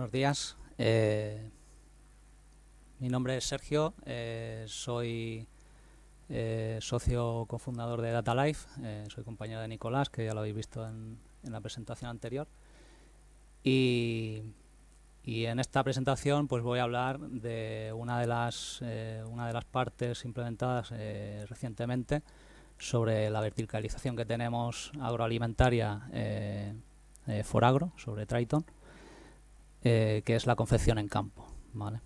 Buenos días. Eh, mi nombre es Sergio, eh, soy eh, socio cofundador de Data Life, soy compañero de Nicolás, que ya lo habéis visto en, la presentación anterior. Y, y, en esta presentación pues voy a hablar de una de las, una de las partes implementadas recientemente sobre la verticalización que tenemos agroalimentaria Foragro, sobre Triton eh, que es la confección en campo. ¿vale?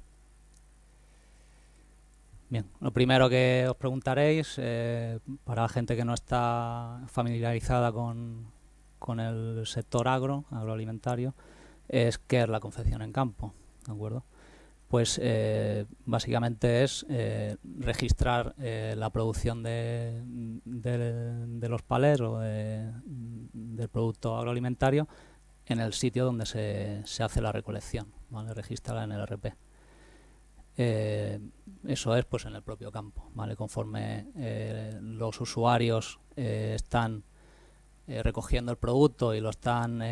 Bien, lo primero que os preguntaréis, eh, para la gente que no está familiarizada con, con, el sector agro, agroalimentario, es qué es la confección en campo, ¿de acuerdo? Pues eh, básicamente es registrar la producción de, de, los palés o del producto agroalimentario en el sitio donde se, se hace la recolección, ¿vale? Regístrala en el RP. Eh, eso es pues en el propio campo, ¿vale? Conforme eh, los usuarios eh, están recogiendo el producto y lo están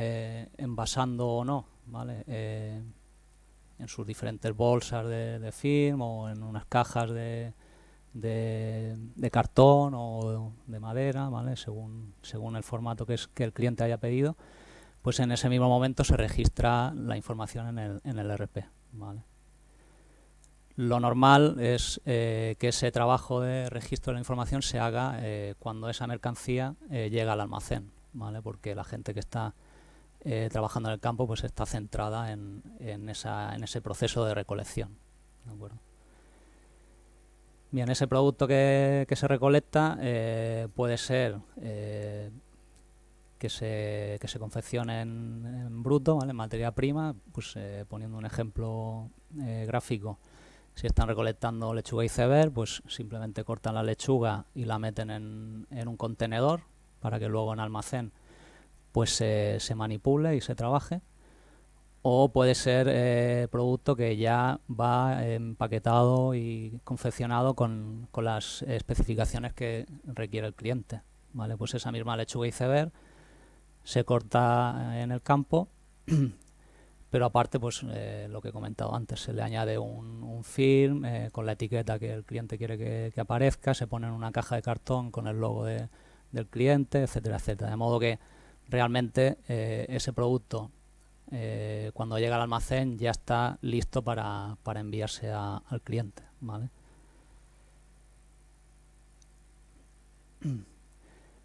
envasando o no, ¿vale? en sus diferentes bolsas de, de, film o en unas cajas de, de, de, cartón o de madera, ¿vale? Según, según el formato que, es, que el cliente haya pedido pues en ese mismo momento se registra la información en el, RP. Lo normal es eh, que ese trabajo de registro de la información se haga eh, cuando esa mercancía eh, llega al almacén, ¿vale? porque la gente que está trabajando en el campo pues está centrada en, ese proceso de recolección. Bien, ese producto que se recolecta puede ser que se, que se confeccionen en bruto, ¿vale? en materia prima, pues eh, poniendo un ejemplo eh, gráfico. Si están recolectando lechuga y pues simplemente cortan la lechuga y la meten en, en un contenedor para que luego en almacén pues se manipule y se trabaje. O puede ser eh, producto que ya va empaquetado y confeccionado con, con las especificaciones que requiere el cliente. ¿vale? Pues esa misma lechuga iceberg se corta en el campo, pero aparte, pues eh, lo que he comentado antes, se le añade un, un film eh, con la etiqueta que el cliente quiere que, aparezca, se pone en una caja de cartón con el logo del cliente, etcétera, etcétera. De modo que realmente eh, ese producto, cuando llega al almacén, ya está listo para, para enviarse al cliente, ¿vale?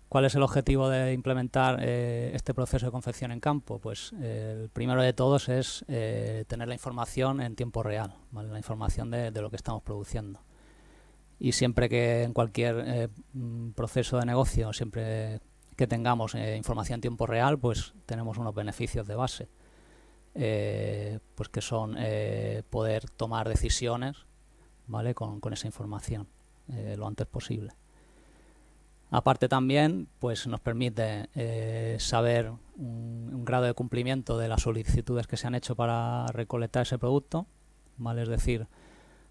¿Cuál es el objetivo de implementar eh, este proceso de confección en campo? Pues eh, el primero de todos es eh, tener la información en tiempo real, la información de, lo que estamos produciendo. Y siempre que en cualquier mm, proceso de negocio, siempre que tengamos información en tiempo real, pues tenemos unos beneficios de base, pues que son poder tomar decisiones ¿vale? con esa información lo antes posible. Aparte también, pues nos permite eh, saber un, grado de cumplimiento de las solicitudes que se han hecho para recolectar ese producto, ¿vale? Es decir,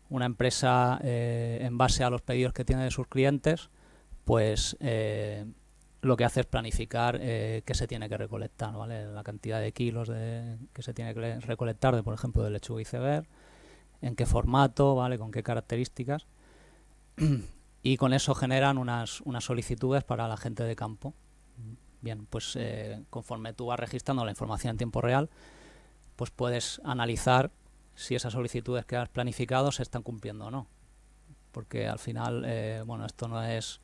una empresa eh, en base a los pedidos que tiene de sus clientes, pues eh, lo que hace es planificar qué se tiene que recolectar, ¿vale? La cantidad de kilos que se tiene que recolectar, de, por ejemplo, de lechuga y en qué formato, ¿vale? Con qué características. y con eso generan unas, solicitudes para la gente de campo. Bien, pues eh, conforme tú vas registrando la información en tiempo real, pues puedes analizar si esas solicitudes que has planificado se están cumpliendo o no. Porque al final, eh, bueno, esto no es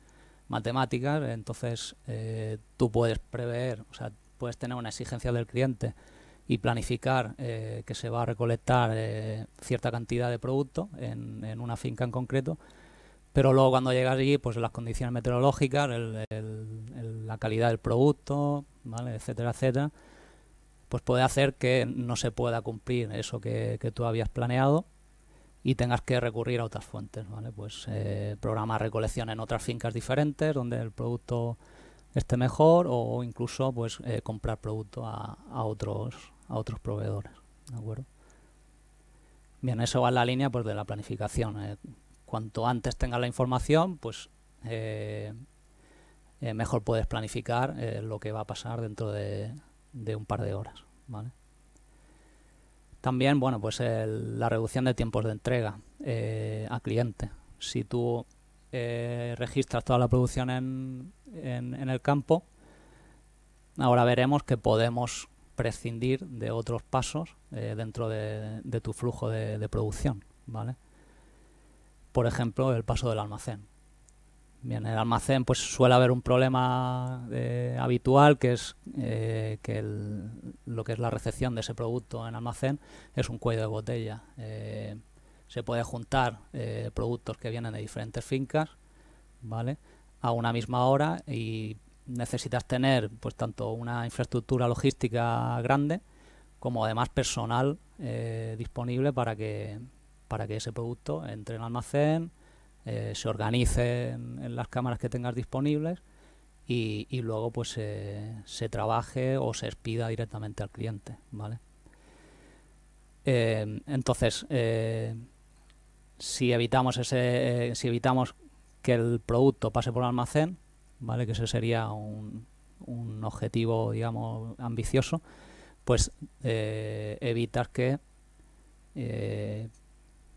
matemática entonces eh, tú puedes prever, o sea, puedes tener una exigencia del cliente y planificar que se va a recolectar cierta cantidad de producto en, en una finca en concreto, pero luego cuando llegas allí, pues las condiciones meteorológicas, la calidad del producto, ¿vale? etcétera, etcétera, pues puede hacer que no se pueda cumplir eso que, tú habías planeado y tengas que recurrir a otras fuentes, ¿vale? Pues eh, programar recolección en otras fincas diferentes donde el producto esté mejor o incluso pues eh, comprar producto a, otros a otros proveedores, Bien, eso va en la línea pues de la planificación. Eh, cuanto antes tengas la información, pues eh, eh, mejor puedes planificar eh, lo que va a pasar dentro de, un par de horas. ¿vale? También, bueno, pues la reducción de tiempos de entrega a cliente. Si tú registras toda la producción en, el campo, ahora veremos que podemos prescindir de otros pasos dentro de, tu flujo de, de producción, ¿vale? por ejemplo, el paso del almacén. Bien, en el almacén pues suele haber un problema eh, habitual que es eh, que lo que es la recepción de ese producto en almacén es un cuello de botella. Eh, se puede juntar productos que vienen de diferentes fincas, ¿vale? A una misma hora y necesitas tener pues tanto una infraestructura logística grande como además personal disponible para que para que ese producto entre en almacén, eh, se organice en, las cámaras que tengas disponibles y, luego pues se trabaje o se expida directamente al cliente, ¿vale? Eh, entonces, eh, si evitamos ese, si evitamos que el producto pase por el almacén, ¿vale? Que ese sería un, objetivo, digamos, ambicioso, pues evitas que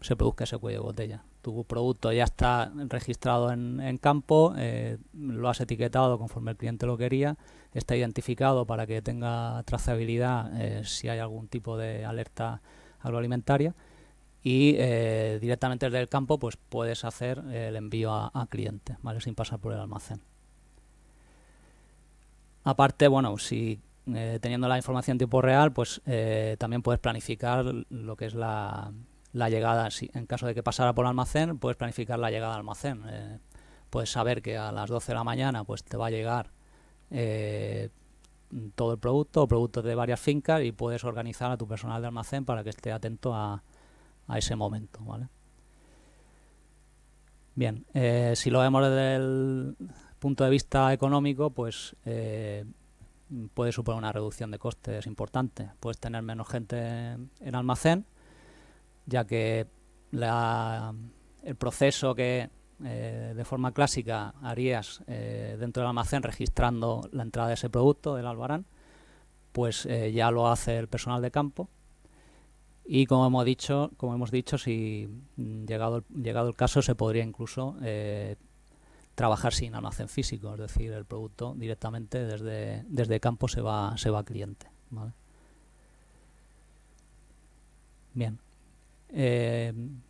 se produzca ese cuello de botella. Tu producto ya está registrado en, campo, eh, lo has etiquetado conforme el cliente lo quería, está identificado para que tenga trazabilidad eh, si hay algún tipo de alerta agroalimentaria y eh, directamente desde el campo pues puedes hacer el envío a, cliente, ¿vale? sin pasar por el almacén. Aparte, bueno, si teniendo la información en tiempo real, pues también puedes planificar lo que es la, la llegada, si, en caso de que pasara por almacén, puedes planificar la llegada al almacén. Eh, puedes saber que a las 12 de la mañana pues te va a llegar eh, todo el producto o productos de varias fincas y puedes organizar a tu personal de almacén para que esté atento a, ese momento. Bien, eh, si lo vemos desde el punto de vista económico, pues puede suponer una reducción de costes importante. Puedes tener menos gente en almacén ya que el proceso que eh, de forma clásica harías eh, dentro del almacén registrando la entrada de ese producto del albarán, pues eh, ya lo hace el personal de campo. Y como hemos dicho, como hemos dicho, si mm, llegado el, llegado el caso se podría incluso trabajar sin almacén físico, es decir, el producto directamente desde, desde campo se va, se va a cliente. Bien. Em,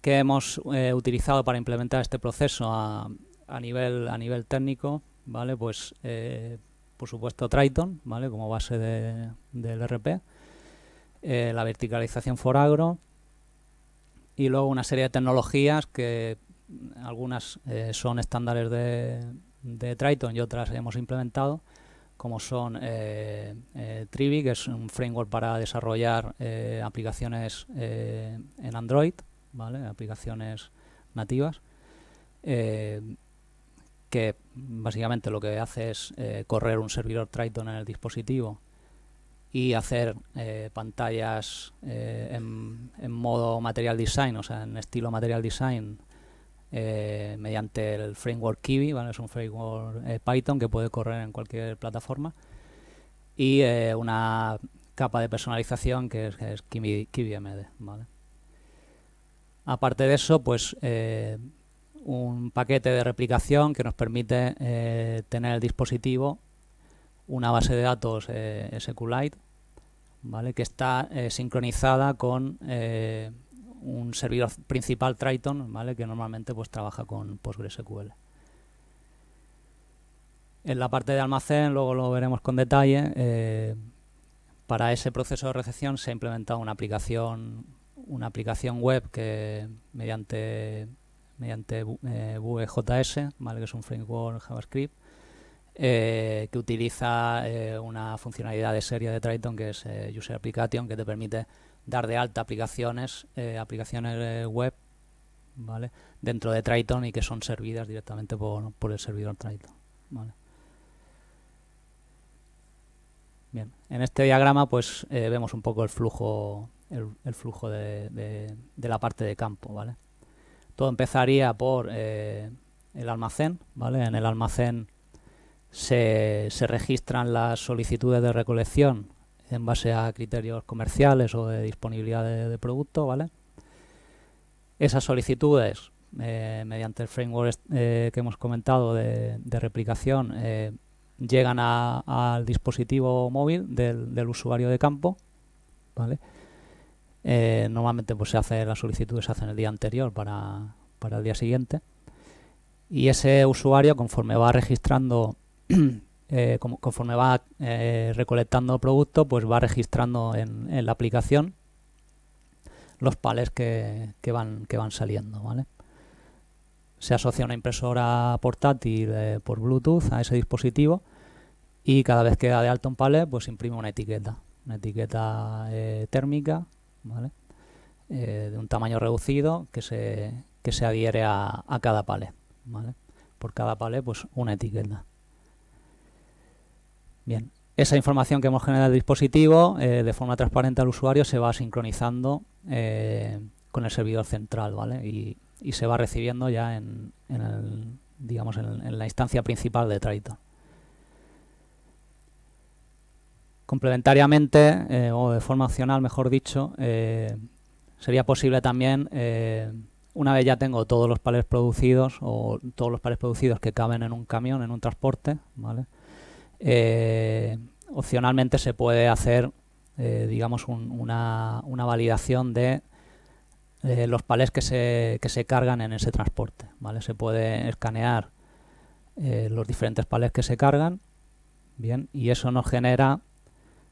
que hemos eh, utilizado para implementar este proceso a, a, nivel, a nivel técnico, ¿vale? Pues, eh, por supuesto, Triton, ¿vale? Como base del e RP, eh, la verticalización foragro y luego una serie de tecnologías que algunas son estándares de Triton y otras hemos implementado, como son eh, eh, Trivi, que es un framework para desarrollar eh, aplicaciones eh, en Android, ¿vale? aplicaciones nativas, que básicamente lo que hace es correr un servidor Triton en el dispositivo y hacer pantallas en, en, modo material design, o sea, en estilo material design eh, mediante el framework Kiwi, es un framework eh, Python que puede correr en cualquier plataforma y eh, una capa de personalización que es, Aparte de eso, pues un paquete de replicación que nos permite tener el dispositivo una base de datos SQLite ¿vale? que está sincronizada con un servidor principal Triton, ¿vale? que normalmente pues, trabaja con PostgreSQL. En la parte de almacén, luego lo veremos con detalle, eh, para ese proceso de recepción se ha implementado una aplicación, una aplicación web que mediante, mediante eh, VJS, ¿vale? que es un framework JavaScript, eh, que utiliza eh, una funcionalidad de serie de Triton que es eh, User Application, que te permite dar de alta aplicaciones, aplicaciones web dentro de Triton y que son servidas directamente por, el servidor Triton. Bien, en este diagrama pues vemos un poco el flujo, el, flujo de, la parte de campo. ¿vale? Todo empezaría por el almacén, ¿vale? En el almacén se, registran las solicitudes de recolección en base a criterios comerciales o de disponibilidad de, producto, ¿vale? Esas solicitudes, eh, mediante el framework eh, que hemos comentado de, replicación, eh, llegan al dispositivo móvil del, usuario de campo, ¿vale? normalmente pues, se hace, las solicitudes se hacen el día anterior para, para el día siguiente. Y ese usuario, conforme va registrando Eh, conforme va eh, recolectando recolectando producto pues va registrando en, la aplicación los palets que, van, saliendo, Se asocia una impresora portátil eh, por Bluetooth a ese dispositivo y cada vez que da de alto un palet, pues imprime una etiqueta, una etiqueta térmica, de un tamaño reducido que se, adhiere a, cada palet, Por cada palet, pues una etiqueta. Bien, esa información que hemos generado en el dispositivo eh, de forma transparente al usuario se va sincronizando eh, con el servidor central, ¿vale? Y, se va recibiendo ya en, digamos, en, la instancia principal de Triton. Complementariamente, eh, o de forma opcional, mejor dicho, sería posible también, una vez ya tengo todos los palets producidos o todos los palets producidos que caben en un camión, en un transporte, ¿vale? Eh, opcionalmente se puede hacer, eh, digamos, una, validación de eh, los palés que se, cargan en ese transporte. ¿vale? Se puede escanear los diferentes palés que se cargan bien, y eso nos genera,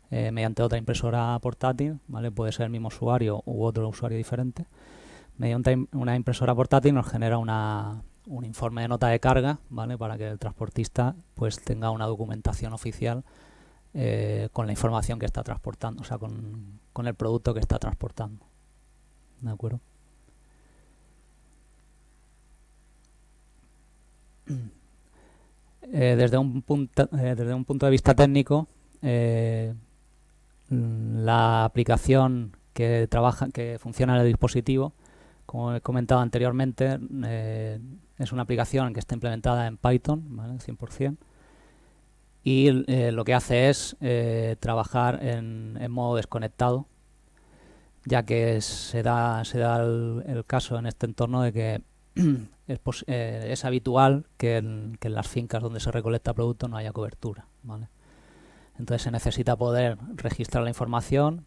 mediante otra impresora portátil, ¿vale? puede ser el mismo usuario u otro usuario diferente, mediante una impresora portátil nos genera una, un informe de nota de carga, ¿vale? Para que el transportista pues tenga una documentación oficial eh, con la información que está transportando, o sea, con, el producto que está transportando. ¿De acuerdo? Eh, desde, un punto, eh, desde un punto de vista técnico, la aplicación que trabaja, que funciona en el dispositivo, como he comentado anteriormente, es una aplicación que está implementada en Python, ¿vale? 100%. Y eh, lo que hace es eh, trabajar en, modo desconectado, ya que se da, se da el, caso en este entorno de que eh, es, habitual que en, las fincas donde se recolecta producto no haya cobertura. Entonces se necesita poder registrar la información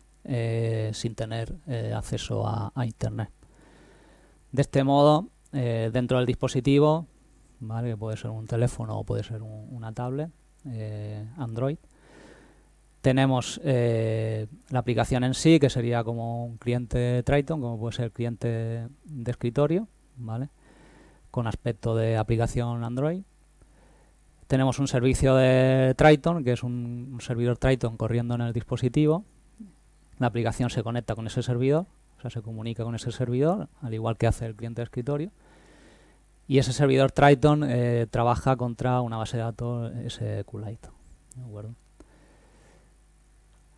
sin tener acceso a Internet. De este modo, eh, dentro del dispositivo, que puede ser un teléfono o puede ser una tablet eh, Android. Tenemos eh, la aplicación en sí, que sería como un cliente Triton, como puede ser cliente de escritorio, con aspecto de aplicación Android. Tenemos un servicio de Triton, que es un servidor Triton corriendo en el dispositivo. La aplicación se conecta con ese servidor o sea, se comunica con ese servidor, al igual que hace el cliente de escritorio. Y ese servidor Triton eh, trabaja contra una base de datos SQLite. ¿de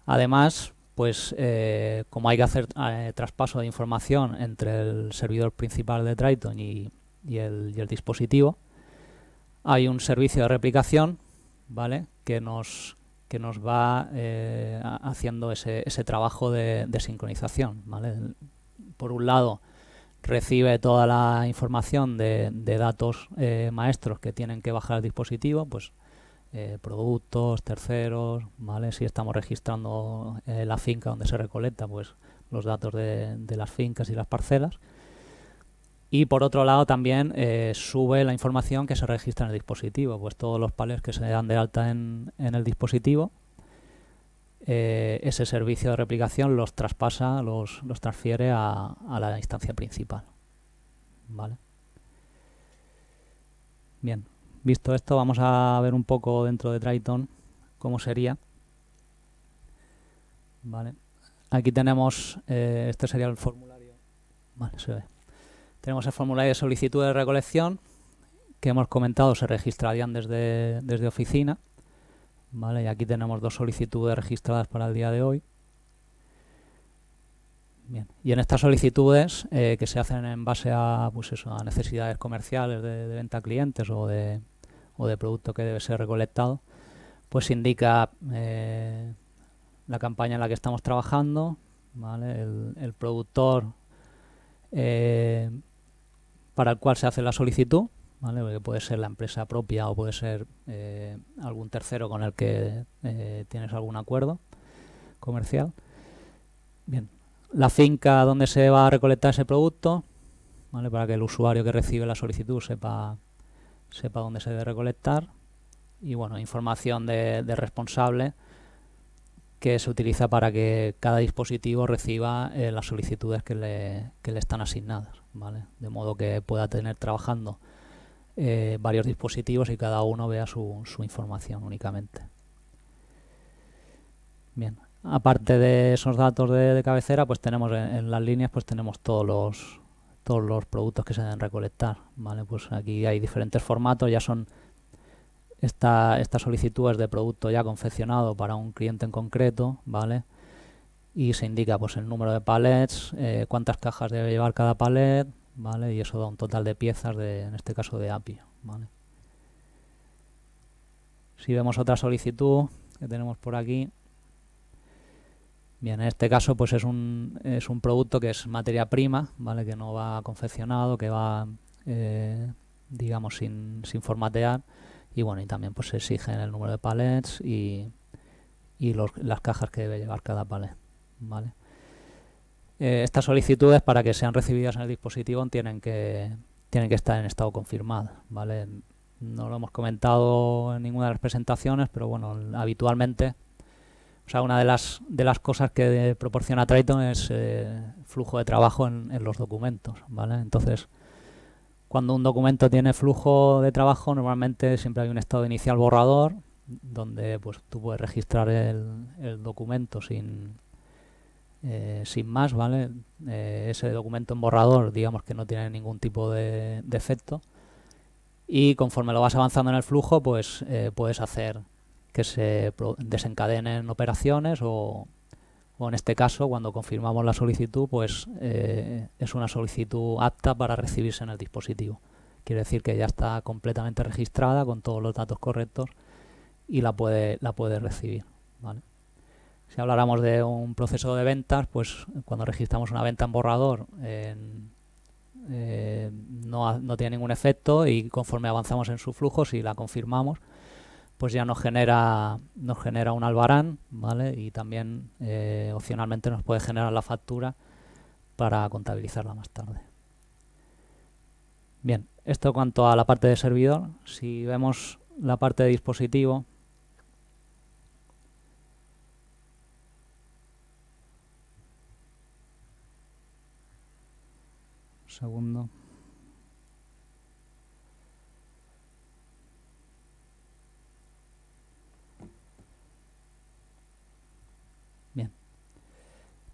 Además, pues eh, como hay que hacer eh, traspaso de información entre el servidor principal de Triton y, el, y, el, dispositivo, hay un servicio de replicación, ¿vale? Que nos que nos va eh, haciendo ese, trabajo de, sincronización. Por un lado, recibe toda la información de, datos eh, maestros que tienen que bajar al dispositivo, pues eh, productos, terceros, ¿vale? Si estamos registrando la finca donde se recolecta, pues los datos de, las fincas y las parcelas. Y por otro lado también eh, sube la información que se registra en el dispositivo, pues todos los pales que se dan de alta en, el dispositivo, eh, ese servicio de replicación los traspasa, los, transfiere a, la instancia principal. Bien, visto esto vamos a ver un poco dentro de Triton cómo sería. Aquí tenemos, eh, este sería el formulario. Vale, se ve. Tenemos el formulario de solicitud de recolección, que hemos comentado se registrarían desde, desde oficina. Vale, y aquí tenemos dos solicitudes registradas para el día de hoy. Y en estas solicitudes eh, que se hacen en base a, pues a necesidades comerciales de, venta a clientes o de, o de producto que debe ser recolectado, pues indica eh, la campaña en la que estamos trabajando, ¿vale? el, productor, eh, para el cual se hace la solicitud, ¿vale? puede ser la empresa propia o puede ser eh, algún tercero con el que eh, tienes algún acuerdo comercial. Bien, la finca donde se va a recolectar ese producto, ¿vale? Para que el usuario que recibe la solicitud sepa, sepa dónde se debe recolectar. Y bueno, información de, de responsable que se utiliza para que cada dispositivo reciba eh, las solicitudes que le, están asignadas, ¿vale? De modo que pueda tener trabajando eh, varios dispositivos y cada uno vea su, su información únicamente. Bien, aparte de esos datos de, cabecera, pues tenemos en, las líneas pues tenemos todos los todos los productos que se deben recolectar, ¿vale? Pues aquí hay diferentes formatos, ya son esta, solicitud es de producto ya confeccionado para un cliente en concreto, ¿vale? Y se indica pues el número de palets, eh, cuántas cajas debe llevar cada palet, ¿vale? Y eso da un total de piezas, de, en este caso de API, ¿vale? Si vemos otra solicitud que tenemos por aquí, Bien, en este caso pues es un, producto que es materia prima, ¿vale? que no va confeccionado, que va eh, digamos sin, sin formatear y bueno, y también pues se exigen el número de palets y, y las cajas que debe llevar cada palet, ¿vale? Eh, estas solicitudes para que sean recibidas en el dispositivo tienen que, tienen que estar en estado confirmado, ¿vale? No lo hemos comentado en ninguna de las presentaciones, pero bueno, habitualmente, o sea, una de las, de las cosas que proporciona Triton es eh, flujo de trabajo en, en los documentos, ¿vale? Entonces, cuando un documento tiene flujo de trabajo, normalmente siempre hay un estado inicial borrador, donde pues, tú puedes registrar el, documento sin, eh, sin más, ¿vale? Eh, ese documento en borrador, digamos que no tiene ningún tipo de, efecto. Y conforme lo vas avanzando en el flujo, pues eh, puedes hacer que se desencadenen operaciones o, en este caso cuando confirmamos la solicitud pues eh, es una solicitud apta para recibirse en el dispositivo. Quiere decir que ya está completamente registrada con todos los datos correctos y la puede, la puede recibir. Si habláramos de un proceso de ventas, pues cuando registramos una venta en borrador eh, no, no tiene ningún efecto y conforme avanzamos en su flujo, si la confirmamos, pues ya nos genera, nos genera un albarán, ¿vale? Y también eh, opcionalmente nos puede generar la factura para contabilizarla más tarde. Bien, esto cuanto a la parte de servidor. Si vemos la parte de dispositivo, segundo.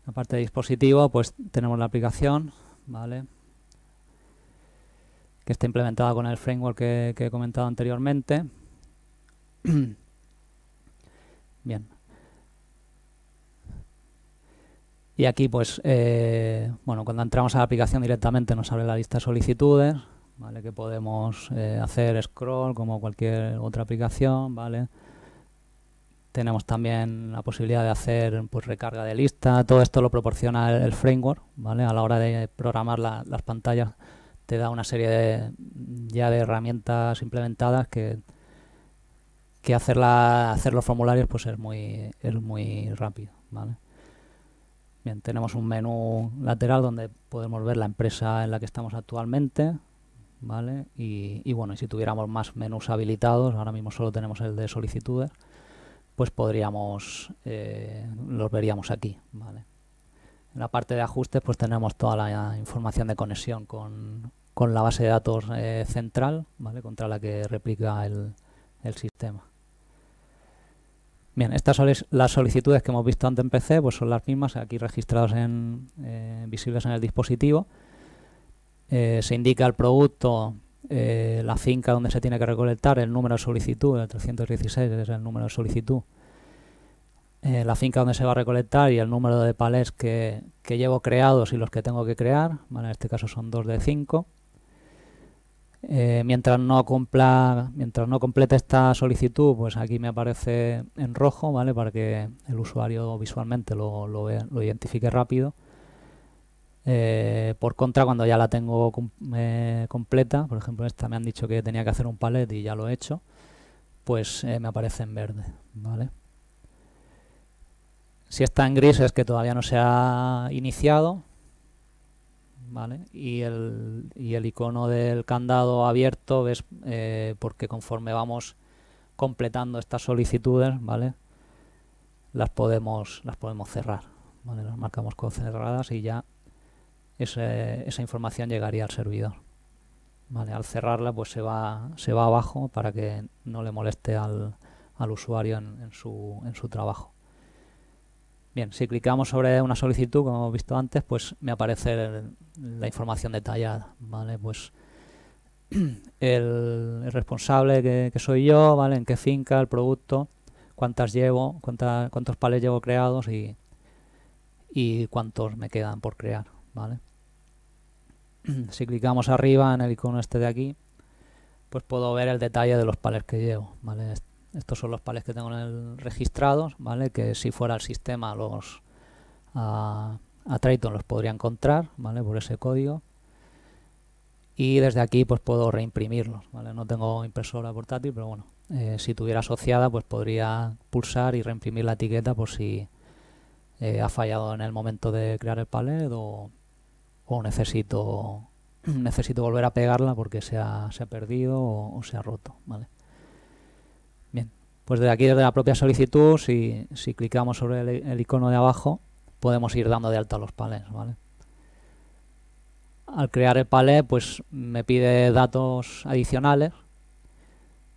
aparte parte de dispositivo, pues tenemos la aplicación, ¿vale? Que está implementada con el framework que, he comentado anteriormente. Bien. Y aquí, pues, eh, bueno, cuando entramos a la aplicación directamente nos abre la lista de solicitudes, ¿vale? Que podemos eh, hacer scroll como cualquier otra aplicación, ¿vale? vale tenemos también la posibilidad de hacer pues, recarga de lista. Todo esto lo proporciona el, framework, ¿vale? A la hora de programar las pantallas te da una serie de, ya de herramientas implementadas que, que hacer, hacer los formularios pues, es muy, muy rápido, Bien, tenemos un menú lateral donde podemos ver la empresa en la que estamos actualmente, Y, bueno, si tuviéramos más menús habilitados, ahora mismo solo tenemos el de solicitudes, pues podríamos, eh, los veríamos aquí. En la parte de ajustes pues tenemos toda la información de conexión con, la base de datos eh, central, ¿vale? contra la que replica el, sistema. Bien, estas son las solicitudes que hemos visto antes en PC, pues son las mismas aquí registradas en eh, visibles en el dispositivo. se indica el producto eh, la finca donde se tiene que recolectar, el número de solicitud, el 316 es el número de solicitud, eh, la finca donde se va a recolectar y el número de palés que, llevo creados y los que tengo que crear, en este caso son dos de 5. Eh, mientras no cumpla, mientras no complete esta solicitud, pues aquí me aparece en rojo, ¿vale? Para que el usuario visualmente lo identifique rápido eh, por contra, cuando ya la tengo eh, completa, por ejemplo, esta me han dicho que tenía que hacer un palet y ya lo he hecho, pues eh, me aparece en verde. Si está en gris es que todavía no se ha iniciado. Y, el, icono del candado abierto ves porque conforme vamos completando estas solicitudes, Las podemos, cerrar. Las marcamos con cerradas y ya esa información llegaría al servidor. al cerrarla pues se va, se va abajo para que no le moleste al, usuario en, su, trabajo. Bien, si clicamos sobre una solicitud, como hemos visto antes, pues me aparece la información detallada, ¿vale? Pues el, responsable que, soy yo, ¿vale? En qué finca, el producto, cuántas llevo, cuántos pales llevo creados y, y cuántos me quedan por crear. si clicamos arriba en el icono este de aquí, pues puedo ver el detalle de los palets que llevo, Estos son los palets que tengo registrados, Que si fuera el sistema los a, Triton los podría encontrar, Por ese código. Y desde aquí pues puedo reimprimirlos, No tengo impresora portátil, pero bueno, eh, si tuviera asociada pues podría pulsar y reimprimir la etiqueta por si eh, ha fallado en el momento de crear el palet o, o necesito, necesito volver a pegarla porque se ha, perdido o, se ha roto. ¿vale? Bien, pues desde aquí, desde la propia solicitud, si, clicamos sobre el, icono de abajo, podemos ir dando de alta los palés. ¿vale? Al crear el palé pues me pide datos adicionales,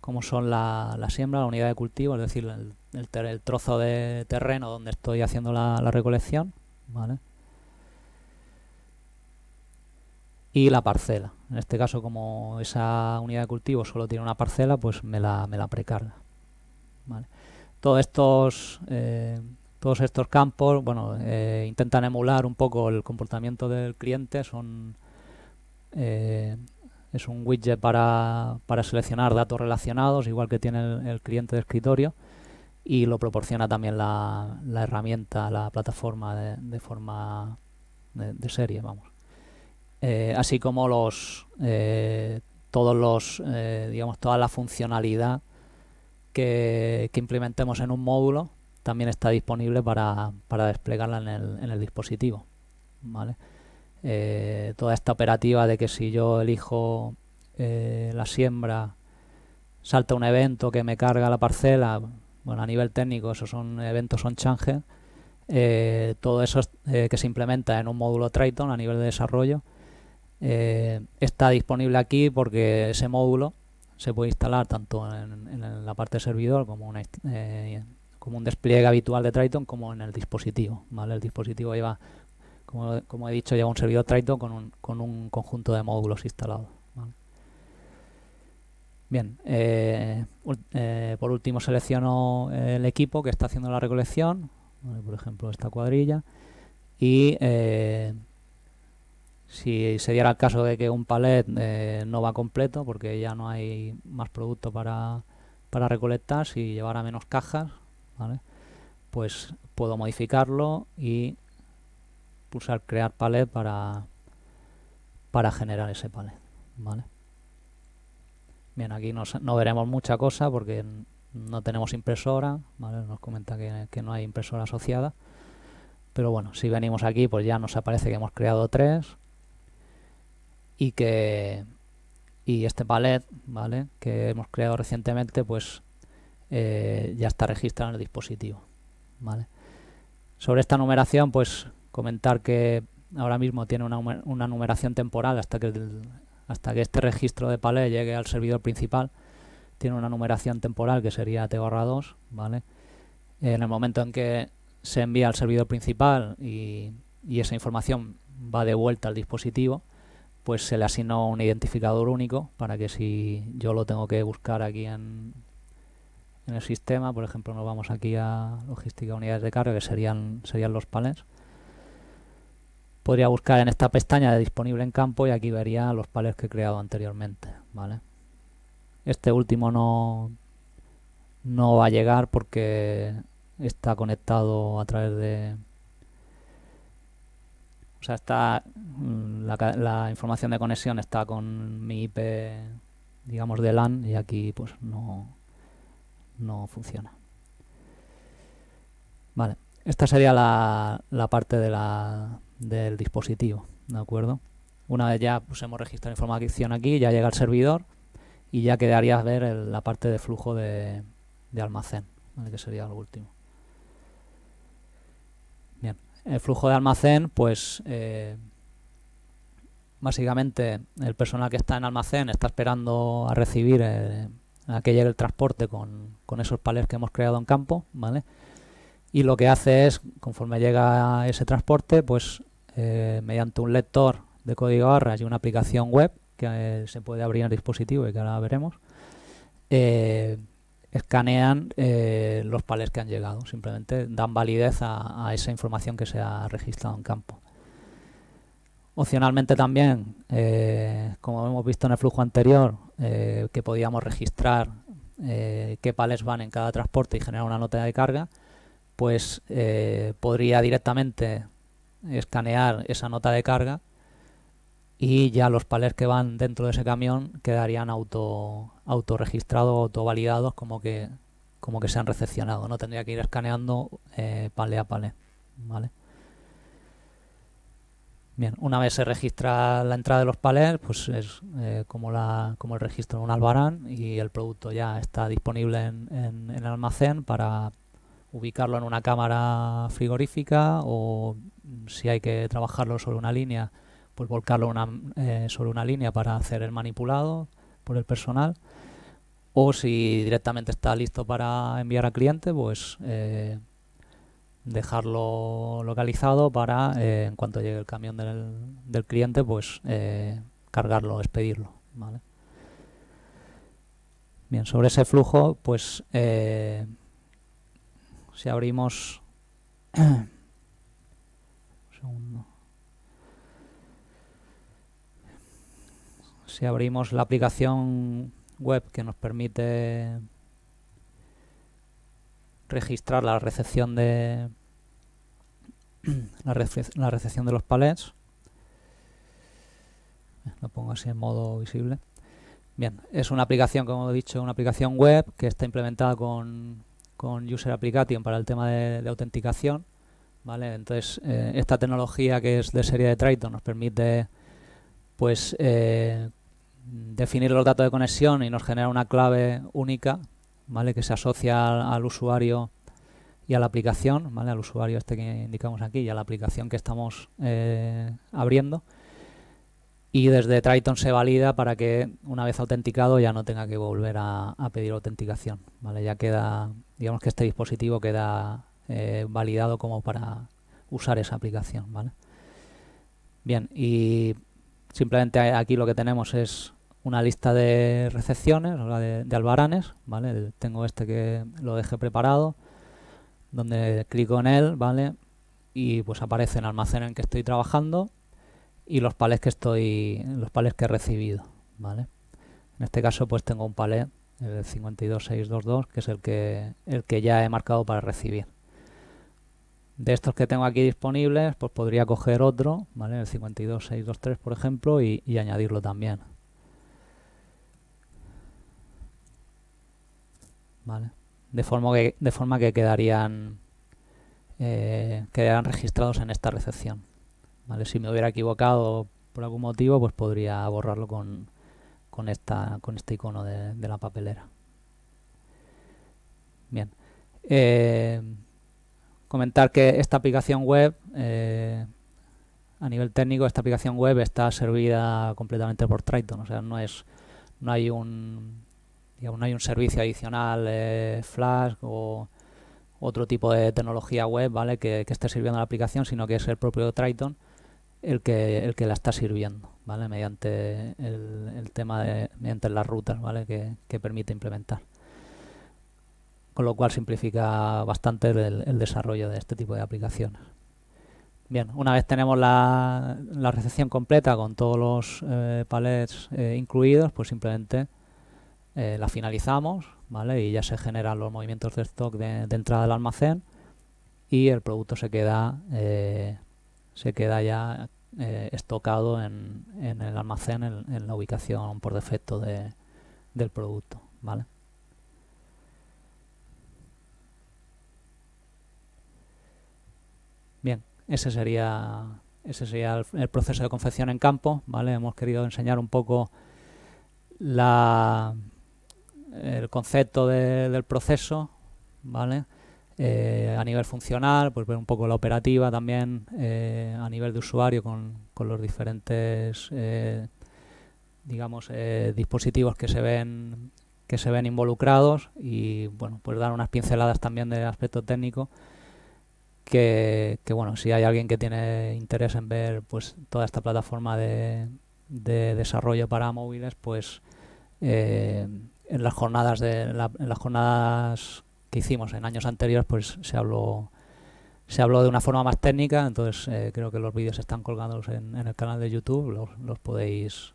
como son la, siembra, la unidad de cultivo, es decir, el, trozo de terreno donde estoy haciendo la, la recolección. ¿vale? y la parcela. En este caso, como esa unidad de cultivo solo tiene una parcela, pues me la, me la precarga. Todos estos, eh, todos estos campos bueno, eh, intentan emular un poco el comportamiento del cliente. Son, eh, es un widget para, seleccionar datos relacionados, igual que tiene el, cliente de escritorio y lo proporciona también la, la herramienta, la plataforma de, forma de, serie, vamos. Eh, así como los eh, todos los eh, digamos toda la funcionalidad que, implementemos en un módulo también está disponible para, desplegarla en el, en el dispositivo toda esta operativa de que si yo elijo la siembra salta un evento que me carga la parcela bueno a nivel técnico esos son eventos on change todo eso que se implementa en un módulo Triton a nivel de desarrollo eh, está disponible aquí porque ese módulo se puede instalar tanto en, la parte servidor como, eh, como un despliegue habitual de Triton como en el dispositivo. ¿vale? El dispositivo lleva, como, he dicho, lleva un servidor Triton con un, con un conjunto de módulos instalados. Bien, eh, por último selecciono el equipo que está haciendo la recolección, por ejemplo esta cuadrilla, y si se diera el caso de que un palet eh, no va completo porque ya no hay más producto para, recolectar, si llevara menos cajas, pues puedo modificarlo y pulsar crear palet para, para generar ese palet. Bien, aquí no, veremos mucha cosa porque no tenemos impresora, nos comenta que, que no hay impresora asociada. Pero bueno, si venimos aquí, pues ya nos aparece que hemos creado tres y que este palet vale que hemos creado recientemente pues eh, ya está registrado en el dispositivo vale sobre esta numeración pues comentar que ahora mismo tiene una, numeración temporal hasta que hasta que este registro de palet llegue al servidor principal tiene una numeración temporal que sería t 2 vale en el momento en que se envía al servidor principal y esa información va de vuelta al dispositivo pues se le asignó un identificador único para que si yo lo tengo que buscar aquí en, el sistema, por ejemplo nos vamos aquí a logística unidades de carga que serían, serían los palets, podría buscar en esta pestaña de disponible en campo y aquí vería los palets que he creado anteriormente. ¿vale? Este último no, no va a llegar porque está conectado a través de, o sea, está mm, la, información de conexión está con mi IP, digamos, de LAN y aquí pues no, no funciona. Vale, esta sería la, la parte de la, del dispositivo, ¿de acuerdo? Una vez ya pues, hemos registrado información aquí, ya llega al servidor y ya quedaría ver la parte de flujo de, almacén, que sería lo último el flujo de almacén, pues eh, básicamente el personal que está en almacén está esperando a recibir eh, a que llegue el transporte con, con, esos palés que hemos creado en campo, ¿vale? Y lo que hace es, conforme llega ese transporte, pues eh, mediante un lector de código barras y una aplicación web que eh, se puede abrir en el dispositivo y que ahora veremos, escanean eh, los pales que han llegado, simplemente dan validez a, esa información que se ha registrado en campo. Opcionalmente también, eh, como hemos visto en el flujo anterior, eh, que podíamos registrar qué palets van en cada transporte y generar una nota de carga, pues podría directamente escanear esa nota de carga y ya los palés que van dentro de ese camión quedarían auto autorregistrados, autovalidados, como que, como que se han recepcionado. No tendría que ir escaneando eh, palé a palé. Bien, una vez se registra la entrada de los palés, pues es eh, como, la, como el registro en un albarán y el producto ya está disponible en, en, en el almacén para ubicarlo en una cámara frigorífica o si hay que trabajarlo sobre una línea pues volcarlo eh, sobre una línea para hacer el manipulado por el personal. O si directamente está listo para enviar al cliente, pues eh, dejarlo localizado para, eh, en cuanto llegue el camión del, del cliente, pues cargarlo, expedirlo. Bien, sobre ese flujo, pues si abrimos... un segundo. si abrimos la aplicación web que nos permite registrar la recepción de la, recepción de los palets lo pongo así en modo visible bien es una aplicación como he dicho una aplicación web que está implementada con, con user application para el tema de, autenticación vale entonces eh, esta tecnología que es de serie de Triton nos permite pues eh, definir los datos de conexión y nos genera una clave única ¿vale? que se asocia al, usuario y a la aplicación, ¿vale? al usuario este que indicamos aquí y a la aplicación que estamos eh, abriendo. Y desde Triton se valida para que una vez autenticado ya no tenga que volver a, pedir autenticación. ¿vale? Ya queda, digamos que este dispositivo queda eh, validado como para usar esa aplicación. ¿vale? Bien, y Simplemente aquí lo que tenemos es una lista de recepciones, de, albaranes, ¿vale? tengo este que lo dejé preparado, donde clico en él, ¿vale? Y pues aparece el almacén en que estoy trabajando y los palés que estoy, los palés que he recibido, ¿vale? En este caso pues tengo un palé, el 52622, que es el que, el que ya he marcado para recibir de estos que tengo aquí disponibles, pues podría coger otro, ¿vale? El 52623, por ejemplo, y, añadirlo también. De forma que, de forma que eh, quedarían, registrados en esta recepción. ¿Vale? Si me hubiera equivocado por algún motivo, pues podría borrarlo con, esta, con este icono de, la papelera. Bien. Eh, Comentar que esta aplicación web, eh, a nivel técnico, esta aplicación web está servida completamente por Triton, o sea, no es, no hay un, digamos, no hay un servicio adicional eh, Flash o otro tipo de tecnología web, ¿vale? Que, esté sirviendo la aplicación, sino que es el propio Triton el que, el que la está sirviendo, ¿vale? Mediante el, tema de, mediante las rutas, ¿vale? que permite implementar con lo cual simplifica bastante el, desarrollo de este tipo de aplicaciones. Bien, una vez tenemos la, recepción completa con todos los eh, palets eh, incluidos, pues simplemente eh, la finalizamos ¿vale? y ya se generan los movimientos de stock de, entrada del almacén y el producto se queda, se queda ya estocado en, el almacén en, la ubicación por defecto del producto. ¿vale? Ese sería, ese sería el, proceso de confección en campo. ¿vale? Hemos querido enseñar un poco el concepto del proceso eh, a nivel funcional, pues ver un poco la operativa también eh, a nivel de usuario con, los diferentes eh, dispositivos que se ven que se ven involucrados y bueno pues dar unas pinceladas también del aspecto técnico que, bueno, si hay alguien que tiene interés en ver pues toda esta plataforma de, de desarrollo para móviles, pues eh, en las jornadas de en las jornadas que hicimos en años anteriores, pues se habló se habló de una forma más técnica, entonces eh, creo que los vídeos están colgados en, el canal de YouTube, los, los, podéis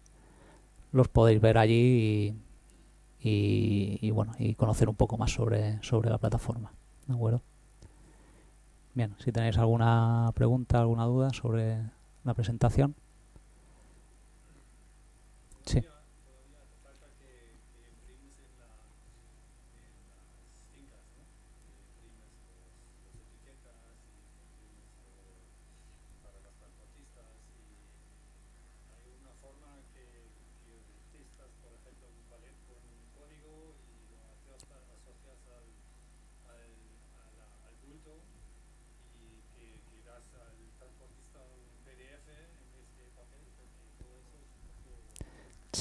los podéis ver allí y, bueno y conocer un poco más sobre sobre la plataforma, ¿de acuerdo? Bien, si tenéis alguna pregunta, alguna duda sobre la presentación. Sí.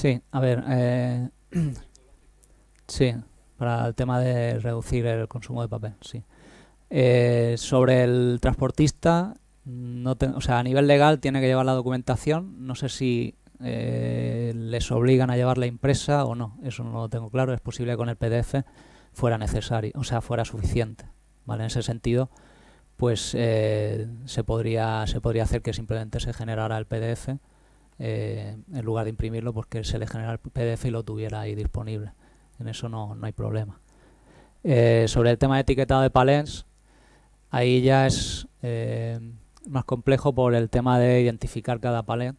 Sí, a ver, eh, sí, para el tema de reducir el consumo de papel, sí. Eh, sobre el transportista, no o sea, a nivel legal tiene que llevar la documentación. No sé si eh, les obligan a llevar la impresa o no. Eso no lo tengo claro. Es posible que con el PDF fuera necesario, o sea, fuera suficiente. ¿Vale? En ese sentido, pues se podría se podría hacer que simplemente se generara el PDF eh, en lugar de imprimirlo porque se le genera el PDF y lo tuviera ahí disponible. En eso no, hay problema. Eh, sobre el tema de etiquetado de palets ahí ya es eh, más complejo por el tema de identificar cada palet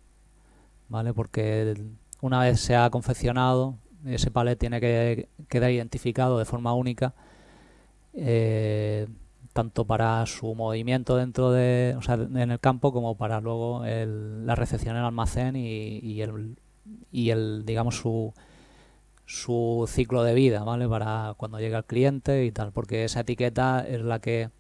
¿vale? Porque una vez se ha confeccionado, ese palet tiene que quedar identificado de forma única. Eh, tanto para su movimiento dentro de, o sea, en el campo como para luego la recepción en el almacén y, el, digamos, su, su ciclo de vida, ¿vale? Para cuando llega el cliente y tal, porque esa etiqueta es la que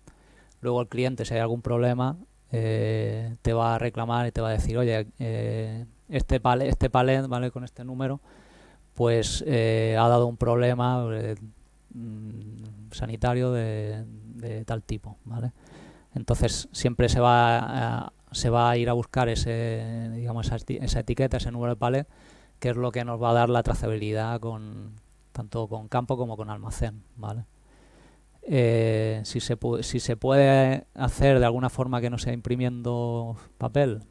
luego el cliente, si hay algún problema, eh, te va a reclamar y te va a decir, oye, eh, este, palet, este palet, ¿vale? Con este número, pues eh, ha dado un problema mm, sanitario de, de tal tipo, ¿vale? Entonces siempre se va a, se va a ir a buscar ese, digamos, esa, etiqueta, ese número de palet, que es lo que nos va a dar la trazabilidad con tanto con campo como con almacén, ¿vale? Eh, si, se puede hacer de alguna forma que no sea imprimiendo papel,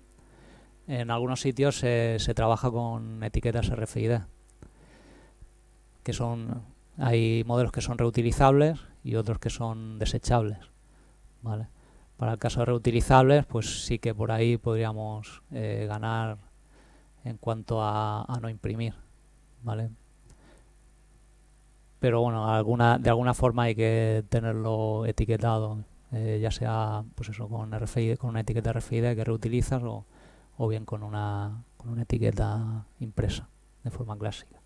en algunos sitios se trabaja con etiquetas RFID, que son hay modelos que son reutilizables y otros que son desechables. Para el caso de reutilizables, pues sí que por ahí podríamos eh, ganar en cuanto a, no imprimir. ¿vale? Pero bueno, de alguna forma hay que tenerlo etiquetado, eh, ya sea pues eso, con, una etiqueta RFID que reutilizas o, bien con una, con una etiqueta impresa de forma clásica.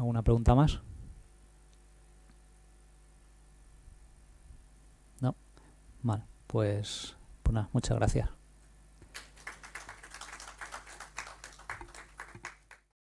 ¿Alguna pregunta más? No. Vale, pues, pues nada, muchas gracias.